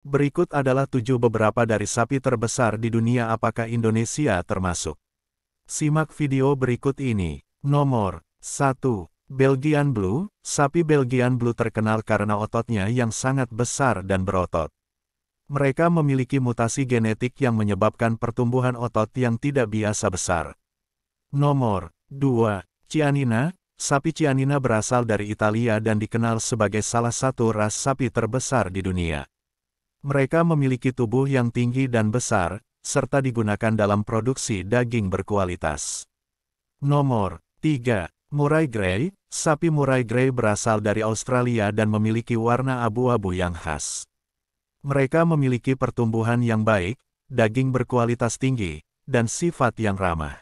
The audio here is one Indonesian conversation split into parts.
Berikut adalah tujuh beberapa dari sapi terbesar di dunia apakah Indonesia termasuk. Simak video berikut ini. Nomor 1. Belgian Blue, sapi Belgian Blue terkenal karena ototnya yang sangat besar dan berotot. Mereka memiliki mutasi genetik yang menyebabkan pertumbuhan otot yang tidak biasa besar. Nomor 2. Cianina, sapi Cianina berasal dari Italia dan dikenal sebagai salah satu ras sapi terbesar di dunia. Mereka memiliki tubuh yang tinggi dan besar, serta digunakan dalam produksi daging berkualitas. Nomor 3. Murai Grey, sapi Murai Grey berasal dari Australia dan memiliki warna abu-abu yang khas. Mereka memiliki pertumbuhan yang baik, daging berkualitas tinggi, dan sifat yang ramah.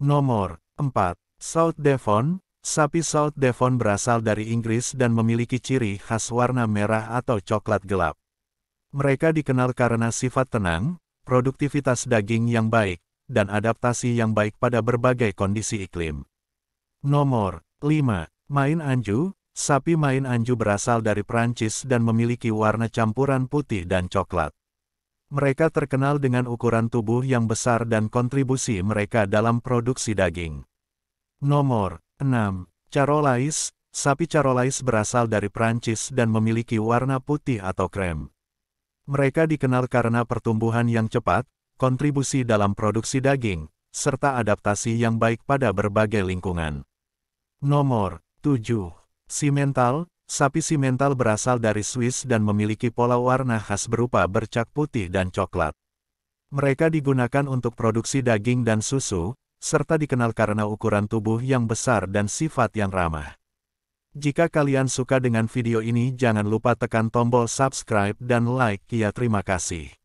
Nomor 4. South Devon, sapi South Devon berasal dari Inggris dan memiliki ciri khas warna merah atau coklat gelap. Mereka dikenal karena sifat tenang, produktivitas daging yang baik, dan adaptasi yang baik pada berbagai kondisi iklim. Nomor 5. Main Anju Sapi main Anju berasal dari Prancis dan memiliki warna campuran putih dan coklat. Mereka terkenal dengan ukuran tubuh yang besar dan kontribusi mereka dalam produksi daging. Nomor 6. Charolais Sapi Charolais berasal dari Prancis dan memiliki warna putih atau krem. Mereka dikenal karena pertumbuhan yang cepat, kontribusi dalam produksi daging, serta adaptasi yang baik pada berbagai lingkungan. Nomor 7. Simental Sapi simental berasal dari Swiss dan memiliki pola warna khas berupa bercak putih dan coklat. Mereka digunakan untuk produksi daging dan susu, serta dikenal karena ukuran tubuh yang besar dan sifat yang ramah. Jika kalian suka dengan video ini jangan lupa tekan tombol subscribe dan like ya terima kasih.